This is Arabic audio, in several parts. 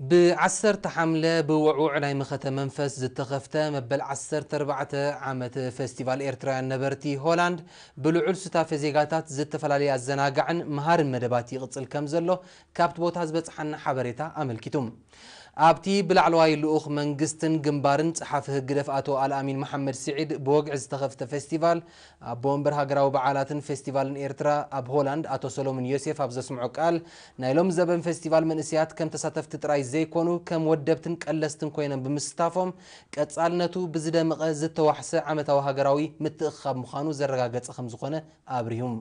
بعصر تحملة بوعو عناي مخطة منفس زتخفتة مبل عصر تربعة عامة فستيفال إيرترا النبرتي هولاند بلعو الستا فزيقاتات زتفلالي الزناقعن مهار المدبات يغطس الكمزلو كابت بوتاز بتحن حبريتا أمل كتوم ابتي بلعلواي لوخ منغستن گمبارن صحافه گدف اتو الامين محمد سعيد بوقع استخفت فيستيفال بومبر هاگراو بعالاتن فيستيفال ايرترا اب هولاند اتو سولومن يوسف اب زسمعو قال نايلوم زبن فيستيفال من اسيات كم تساتفت تراي زي كونو كم ودبتن قلستن كوينن بمستافوم قصالنتو بزدمقه زتوحسه عمتو هاگراوي متخاب مخانو زرغاغص خمز خونه ابريوم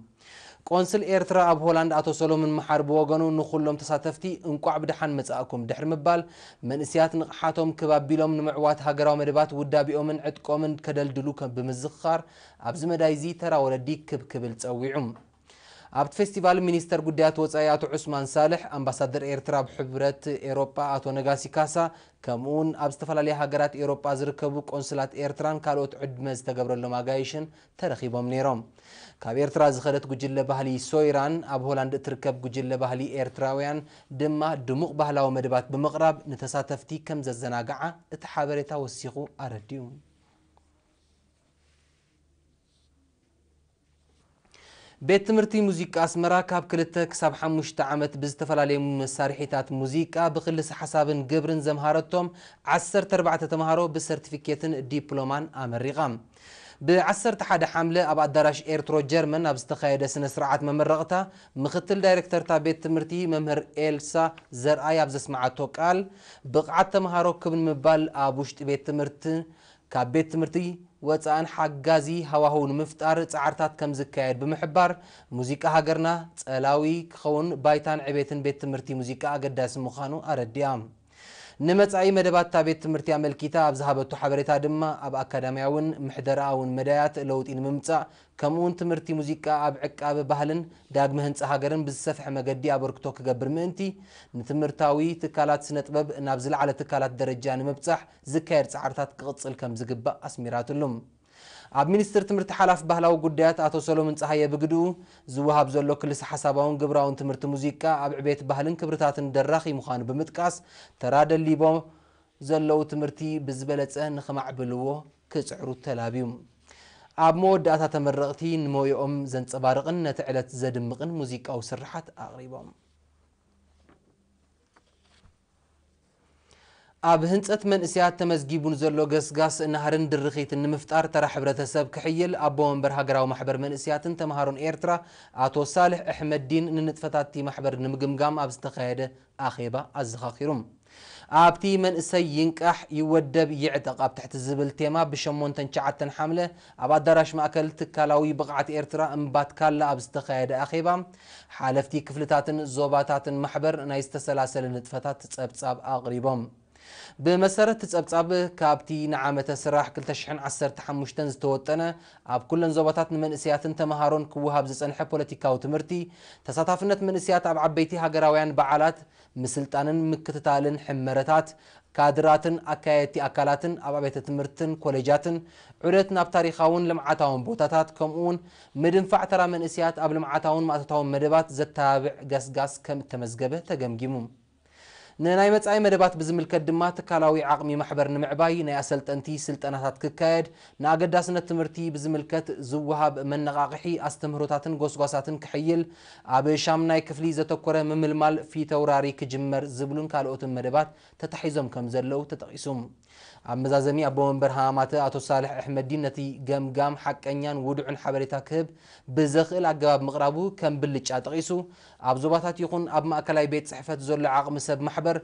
ቆንስል ኤርትራ ኣብ ሆላንድ ኣቶ ሰሎምን መሓር ብወገኑ ንኩሎም ተሳተፍቲ እንቋዕ ብድሓን መጻእኩም ድሕር ምባል መንእስያት ንቕሓቶም ክባቢሎም ንምዕዋት ሃገራዊ ምድባት ውዳቢኦምን ዕጥቆምን ከደልድሉ ብምዝኽኻር ኣብዚ መዳይ ዙ ተራ ወለዲ ክብክብል ጸዊዑም ኣብቲ ፌስቲቫል ሚኒስተር ጉዳያት ወፃኢ ኣቶ ዑስማን ሳልሕ ኣምባሳደር ኤርትራ ብሕብረት ኤሮጳ ኣቶ ነጋሲ ካሳ ከምኡውን ኣብ ዝተፈላለዩ ሃገራት ኤሮጳ ዝርከቡ ቆንስላት ኤርትራን ካልኦት ዕድመ ዝተገብረሎም ኣጋይሽን ተረኺቦም ነይሮም ካብ ኤርትራ ዝኸደት ጉጅለ ባህሊ ሶይራን ኣብ ሆላንድ እትርከብ ጉጅለ ባህሊ ኤርትራውያን ድማ ድሙቕ ባህላዊ መድባት ብምቕራብ ንተሳተፍቲ ከም ዘዘናግዓ እቲ ሓበሬታ ወሲኹ ኣረድዩ ቤት ትምህርቲ ሙዚቃ ኣስመራ ካብ 2 ክሳብ 5 ዓመት ብዝተፈላለዩ መሳርሒታት ሙዚቃ ብክልሲ ሓሳብን ግብርን ዘምሃረቶም 14 ተምሃሮ ብሰርቲፊኬትን ዲፕሎማን ኣመሪቓ ብ11 ሓምለ ኣብ ኣዳራሽ ኤርትሮ ጀርመን ኣብ ዝተካየደ ስነ ስርዓት መመረቕታ ምክትል ዳይረክተርታ ቤት ትምህርቲ መምህር ኤልሳ ዘርኣይ ኣብ ዘስማዓቶ ቃል ብቕዓት ተምሃሮ ክብ ኣብ ውሽጢ ቤት ትምህርቲ ካብ ቤት ትምህርቲ ወፃእን ሓጋዚ ሃዋህውን ምፍጣር ፃዕርታት ከም ዝካየድ ብምሕባር ሙዚቃ ሃገርና ፀላዊ ክኸውን ባይታን ዕቤትን ቤት ትምህርቲ ሙዚቃ ኣገዳሲ ምዃኑ ኣረዲያ ንመጻኢ መደባታ ቤት ትምህርቲ ኣመልኪታ ኣብ ዝሃበቱ ሓበሬታ ድማ ኣብ ኣካዳምያውን ምሕደረኣውን መዳያት ለውጢ ንምምፃእ ከምኡውን ትምህርቲ ሙዚቃ ኣብ ዕቃቢ ባህልን ዳግመ ህንፃ ሃገርን ብዝሰፍሐ መገዲ ኣበርክቶ ክገብር ምእንቲ ንትምህርታዊ ትካላት ስነ ጥበብ ናብ ዝለዓለ ትካላት ደረጃ ንምብፃሕ ዝካየድ ፃዕርታት ክቕፅል ከም ዝግባእ ኣስሚራትሎም ኣብ ሚኒስትር ትምህርቲ ሓላፍ ባህላዊ ጉዳያት ኣቶ ሰሎሞን ፀሃየ ብግድኡ ዝወሃብ ዘሎ ክልሲ ሓሳባውን ግብራውን ትምህርቲ ሙዚቃ ኣብ ዕቤት ባህልን ክብርታትን ደራኺ ምዃኑ ብምጥቃስ ተራደሊቦም ዘለዉ ትምህርቲ ብዝበለፀ ንኽማዕብልዎ ክፅዕሩ ተላብዩ ኣብ መወዳእታ ተመረቕቲ ንሞዮኦም ዘንፀባርቕን ነቲ ዕለት ዘድምቕን ሙዚቃዊ ስርሓት ኣቕሪቦም اب هنسات من اسيات تمزجيبون زلو غس غس نهرن درخيت نمفطار ترى حبرت سب كحيل ابوان بر هاغراو محبر من اسيات انت مهارون ايرترا اتو صالح احمد الدين ننتفتاتي محبر نمغمغام اب استخايده اخيبا ازخاخيرم ابتي من اسي ينقح يودب يعتق اب تحت الزبل تيما بشمون تنشعتن حمله اب ادراش ماكل تكالاوي بقعت ايرترا امبات كالا اب استخايده اخيبا حالفتي كفلتاتن زوباتاتن محبر نايست سلاسل نتفتات صبصاب اقريبهم ብመሰረት ፀብጻብ ካብቲ ንዓመተ ስራሕ 215 ዝተወጠነ ኣብ ኩለን ዞባታት ንመንእስያትን ተምሃሮን ክውሃብ ዝፀንሐ ፖለቲካዊ ትምህርቲ ተሳታፍነት መንእስያት ኣብ ዓበይቲ ሃገራውያን በዓላት ምስልጣንን ምክትታልን ሕመረታት ካድራትን ኣካየቲ ኣካላትን ኣብ ቤተ ትምህርትን ኮሌጃትን ዑደት ናብ ታሪካውን ልምዓታውን ቦታታት ከምኡውን ምድንፋዕ ተራ መንእስያት ኣብ ልምዓታውን ማእተታውን መደባት ዘተባብዕ ጋስጋስ ከም እተመዝገበ ተገምጊሙ ንናይ መጻኢ መደባት ብዝምልከት ድማ ትካላዊ ዓቕሚ ማሕበር ንምዕባይ ናይ ኣሰልጠንቲ ስልጠናታት ክካየድ ንኣገዳስነት ትምህርቲ ብዝምልከት ዝወሃብ መነቓቕሒ ኣስተምህሮታትን ጎስጓሳትን ክሕይል ኣብ ሻምናይ ክፍሊ ዘተኮረ ምምልማል ፊተውራሪ ክጅመር ዝብሉን ካልኦትን መደባት ተታሒዞም ከም ዘለዉ ተጠቂሱ ኣመዛዘሚ ኣቦ መንበር ሃማማተ ኣቶ ሳልሕ ኣሕመዲ ነቲ ገምጋም ሓቀኛን ውድዕን ሓበሬታ ክህብ ብዘኽእል ኣገባብ ምቕራቡ ከም ብልጫ ጠቒሱ ኣብ ዞባታት ይኹን ኣብ ማእከላይ ቤት ፅሕፈት ዘሎ ዓቕሚ ሰብ ማሕበር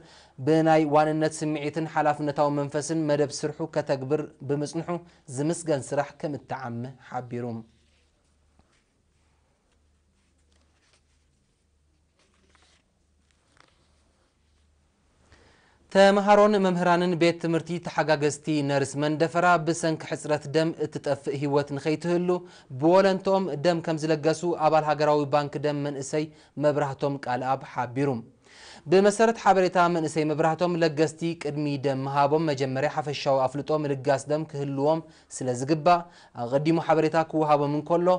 ብናይ ዋንነት ስምዒትን ሓላፍነታዊ መንፈስን መደብ ስርሑ ከተግብር ብምፅንሑ ዝምስገን ስራሕ ከም እተዓሚ ሓቢሩ ተምሃሮን መምህራንን ቤት ትምህርቲ ተሓጋገዝቲ ነርስ መንደፈራ ብሰንኪ ሕፅረት ደም እትጠፍእ ህይወት ንኸይትህሉ ብወለንቶኦም ደም ከም ዝለገሱ ኣባል ሃገራዊ ባንኪ ደም መንእሰይ መብራህቶም ቃልኣብ ሓቢሩ بمسرت حبرتا من اسي مبرهتهم لقستي كدمي دم هابم مجمري حفشاو افلطوم لقاس دم كهلوم سلزقبا قديمو حبرتا كو هابم من كلو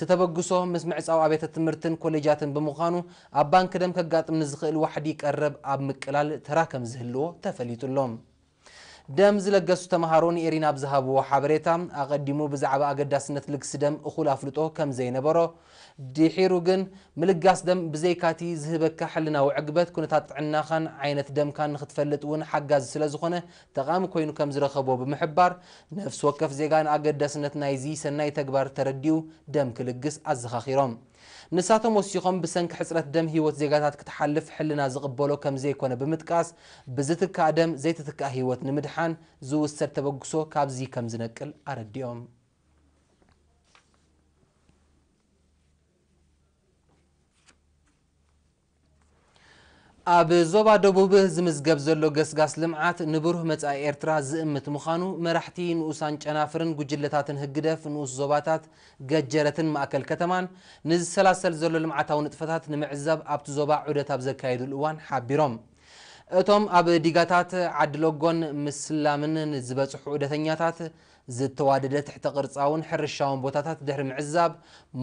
تتبقسوهم مسمعس او عبيتة تمرتن كوليجاتن بمخانو ابان كدم كقاتم نزخي الوحدي كقرب اب مكلال تراكم زهلو تفليتو اللوم ደም ዝለገሱ ተምሃሮን ኤሪና ብዝሃብዎ ሓበሬታ ኣቐዲሙ ብዛዕባ ኣገዳስነት ልግሲ ደም እኹል ኣፍልጦ ከም ዘይነበሮ ድሒሩ ግን ምልጋስ ደም ብዘይካቲ ዝህበካ ሕልናዊ ዕግበት ኩነታት ጥዕናኻን ዓይነት ደምካን ንክትፈልጥ እውን ሓጋዚ ስለ ዝኾነ ጠቃሚ ኮይኑ ከም ዝረኸቦ ብምሕባር ነፍሲ ወከፍ ዜጋን ኣገዳስነት ናይዚ ሰናይ ተግባር ተረዲዩ ደም ክልግስ ኣዘኻኺሮም نساتهم وسيقهم بسنك حسرة دم هيوت زيقاتات كتحلف حلنا زغبولو كم زيكونا بمتكاس بزتك دم زيتتك هيوت نمدحان زو السر تبقسو كابزي كم زنكل أرديوم ኣብ ዞባ ደቡብ ዝምዝገብ ዘሎ ገስጋስ ልምዓት ንብሩህ መጻኢ ኤርትራ ዝእምት ምዃኑ መራሕቲ ንኡሳን ጨናፍርን ጉጅለታትን ህግደፍ ንኡስ ዞባታት ገጀረትን ማእከል ከተማን ንዝሰላሰል ዘሎ ልምዓታዊ ንጥፈታት ንምዕዛብ ኣብቲ ዞባ ዑደት ኣብ ዘካየድሉ እዋን ሓቢሮም እቶም ኣብ ዲጋታት ዓዲ ለጎን ምስላምን ዝበፅሑ ዑደተኛታት ዝተዋደደ ትሕቲ ቅርፃውን ሕርሻውን ቦታታት ድሕሪ ምዕዛብ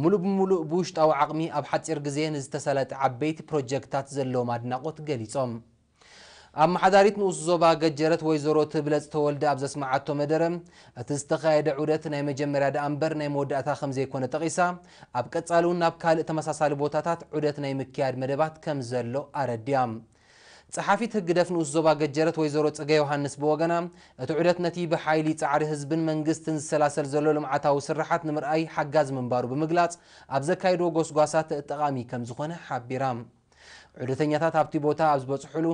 ሙሉእ ብምሉእ ብውሽጣዊ ዓቕሚ ኣብ ሓፂር ግዜ ንዝተሰለጠ ዓበይቲ ፕሮጀክትታት ዘለዎም ኣድናቆት ገሊፆም ኣብ ኣመሓዳሪት ንኡስ ዞባ ገጀረት ወይዘሮ ትብለፅ ተወልደ ኣብ ዘስማዓቶ መደረ እቲ ዝተካየደ ዑደት ናይ መጀመርያ ደኣ እምበር ናይ መወዳእታ ከም ዘይኮነ ጠቒሳ ኣብ ቀጻሊ እውን ናብ ካልእ ተመሳሳሊ ቦታታት ዑደት ናይ ምክያድ መደባት ከም ዘሎ ኣረድያ ፀሓፊት ህግ ደፍን ዞባ ገጀረት ወይዘሮ ፅገ ዮሃንስ ብወገና እቲ ዑደት ነቲ ብሓይሊ ፃዕሪ ህዝብን መንግስትን ዝሰላሰል ዘሎ ልምዓታዊ ስራሓት ንምርኣይ ሓጋዝ ምንባሩ ብምግላፅ ኣብ ዘካይድዎ ጎስጓሳት ጠቃሚ ከም ዝኾነ ሓቢራ ዑደተኛታት ኣብቲ ቦታ ኣብ ዝበፅሕሉ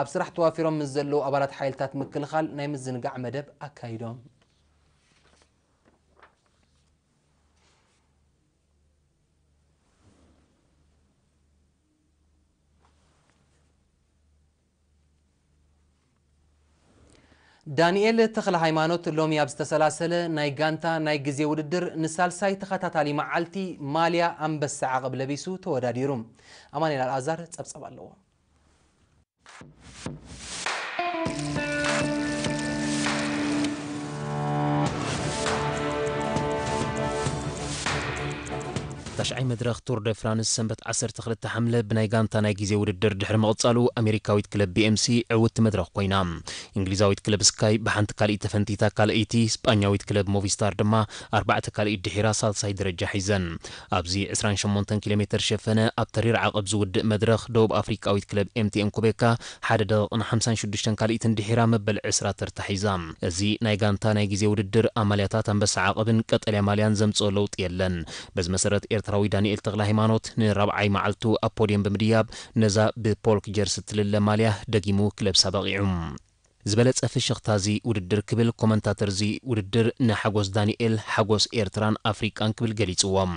ኣብ ስራሕ ተዋፊሮም ምስ ዘለዉ ኣባላት ሓይልታት ምክልኻል ናይ ምዝንጋዕ መደብ ኣካይዶም ዳንኤል ተኽለ ሃይማኖት ሎሚ ኣብ ዝተሰላሰለ ናይ ጋንታ ናይ ግዜ ውድድር ንሳልሳይ ተኸታታሊ መዓልቲ ማልያ ኣንበሳ ዓቐብ ለቢሱ ተወዳዲሩ ኣማኒኤል ኣልኣዛር ጸብጸብ ኣለዎ ተሽዓይ መድረኽ ቱር ደ ፍራንስ ሰንበት 12 ሓምለ ብናይ ጋንታ ናይ ግዜ ውድድር ድሕሪ ምቕጻሉ ኣሜሪካዊት ክለብ ቢኤምሲ ዕውትቲ መድረኽ ኮይና እንግሊዛዊት ክለብ ስካይ ብሓንቲ ካልኢት ተፈንቲታ ካልአይቲ ስጳኛዊት ክለብ ሞቪስታር ድማ ኣርባዕተ ካልኢት ድሒራ ሳልሳይ ደረጃ ሒዘን ኣብዚ 28 ኪሎ ሜትር ሸፈነ ኣብ ተሪር ዓቐብ ዝውድእ መድረኽ ደቡብ ኣፍሪካዊት ክለብ ኤምቲኤም ኩቤካ ሓደ ደቂቕን 56 ካልኢትን ድሒራ መበል 20 ተርታ ሒዛ እዚ ናይ ጋንታ ናይ ግዜ ውድድር ኣማልያታት ኣንበሳ ዓቐብን ቀጠልያ ማልያን ዘምፅኦ ለውጢ የለን በዚ መሰረት ኤርትራ ኤርትራዊ ዳንኤል ተክለ ሃይማኖት ንራብዓይ መዓልቱ ኣብ ፖድየም ብምድያብ ነዛ ብፖልክ ጀርስ እትልለ ማልያ ደጊሙ ክለብሳ በቂዑ ዝበለፀ ፍሽኽታ እዚ ውድድር ክብል ኮመንታተር እዚ ውድድር ንሓጎስ ዳንኤል ሓጎስ ኤርትራን ኣፍሪቃን ክብል ገሊፅዎም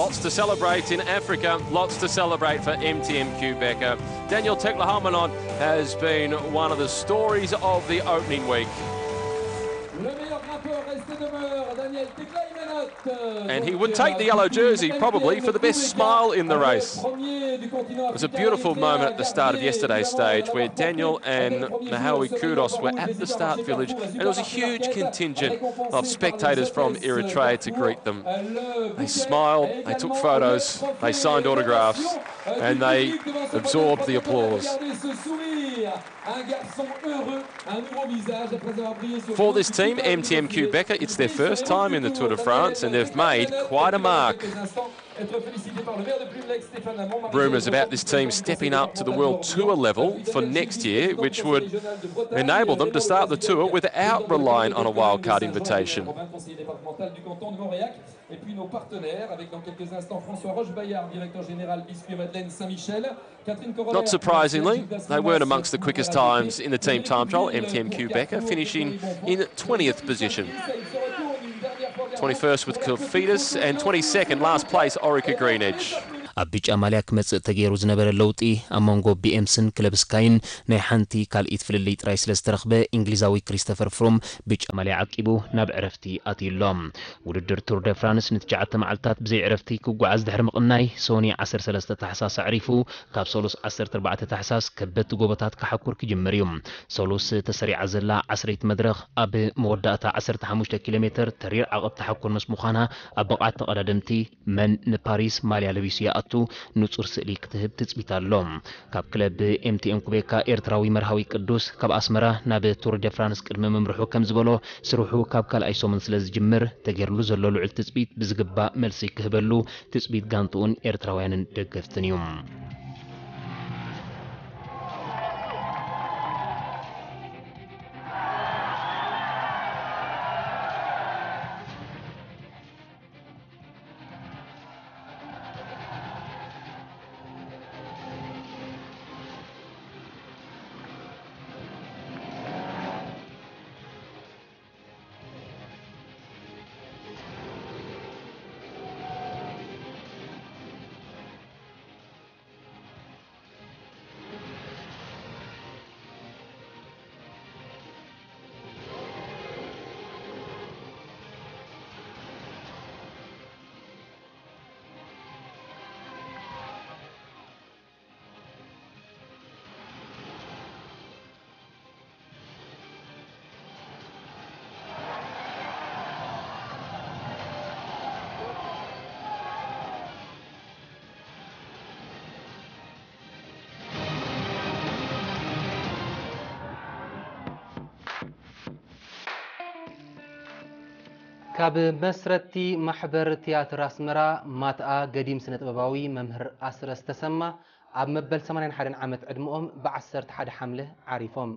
Lots to celebrate in Africa, lots to celebrate for MTMQ Becker. Daniel Teklahamanot has been one of the stories of the opening week. And he would take the yellow euh, jersey probably for the best smile in the race. It was a beautiful moment at the start of yesterday's stage where Daniel and Mahawi Kudos were at the start village and it was a huge contingent of spectators from euh, Eritrea to greet them. Euh, they smiled, they took photos, they signed autographs and they absorbed the applause. For this team, MT KTM Quebec. It's their first time in the Tour de France and they've made quite a mark. Rumours about this team stepping up to the World Tour level for next year, which would enable them to start the tour without relying on a wildcard invitation. Et puis nos partenaires, avec dans quelques instants François Roche-Bayard, directeur général Biscuit Madeleine Saint-Michel, Not surprisingly, they weren't amongst the quickest times in the team time trial. MTM Quebecer finishing in 20th position. 21st with Kofidis and 22nd, last place, Orica Greenedge. أبيج أملاك مس تجيروز نبر اللوتي أمانجو بي إمسن كلب سكاين نيحنتي كال في اللي ترايس لسترخبة إنجليزاوي كريستوفر فروم بيج أملي عقبو ناب عرفتي أتي اللوم وددر تور دي فرانس نتجعت معلتات بزي عرفتي كوكو عز دهر مقناي سوني عسر سلسة تحساس عريفو كاب سولوس عسر تربعة تحساس كبت قوبتات كحكور كجمريوم سولوس تسري عزلا عسريت مدرخ أب مودة موداتا عسر تحمشت كيلومتر ترير عقب تحكور مس مخانا أبقعت تقدمتي من نباريس ماليا لبيسيا ወቅቱ ንጹር ስእሊ ክትህብ ትፅቢት ኣሎ ካብ ክለብ ኤምቲኤም ኩቤካ ኤርትራዊ መርሃዊ ቅዱስ ካብ ኣስመራ ናብ ቱር ደ ፍራንስ ቅድሚ ምምርሑ ከም ዝበሎ ስርሑ ካብ ካልኣይ ሶሙን ስለ ዝጅምር ተገይርሉ ዘሎ ልዑል ትፅቢት ብዝግባእ መልሲ ክህበሉ ትፅቢት ጋንትኡን ኤርትራውያንን ደገፍትን እዩ ካብ መስረቲ ማሕበር ትያትር ኣስመራ ማትኣ ገዲም ስነ ጥበባዊ መምህር ኣስረ ዝተሰማ ኣብ መበል 81 ዓመት ዕድሞኦም ብ11 ሓምለ ዓሪፎም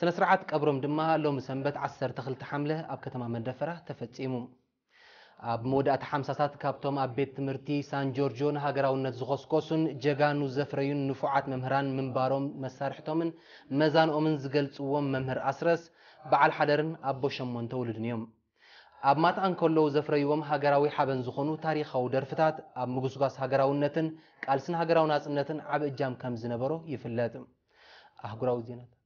ስነ ስርዓት ቀብሮም ድማ ሎሚ ሰንበት 12 ሓምለ ኣብ ከተማ መደፈራ ተፈፂሙ ኣብ መወዳእቲ ሓምሳሳት ካብቶም ኣብ ቤት ትምህርቲ ሳን ጆርጆ ንሃገራውነት ዝኮስኮሱን ጀጋኑ ዘፍረዩን ንፉዓት መምህራን ምንባሮም መሳርሕቶምን መዛንኦምን ዝገልፅዎም መምህር ኣስረስ በዓል ሓደርን ኣቦ ሸሞንተ ውሉድን እዮም ኣብ ማትኣን ከለዉ ዘፍረይዎም ሃገራዊ ሓበን ዝኾኑ ታሪኻዊ ደርፍታት ኣብ ምጉስጓስ ሃገራውነትን ቃልስን ሃገራዊ ናፅነትን ዓብ እጃም ከም ዝነበሮ ይፍለጥ ኣህጉራዊ ዜናታት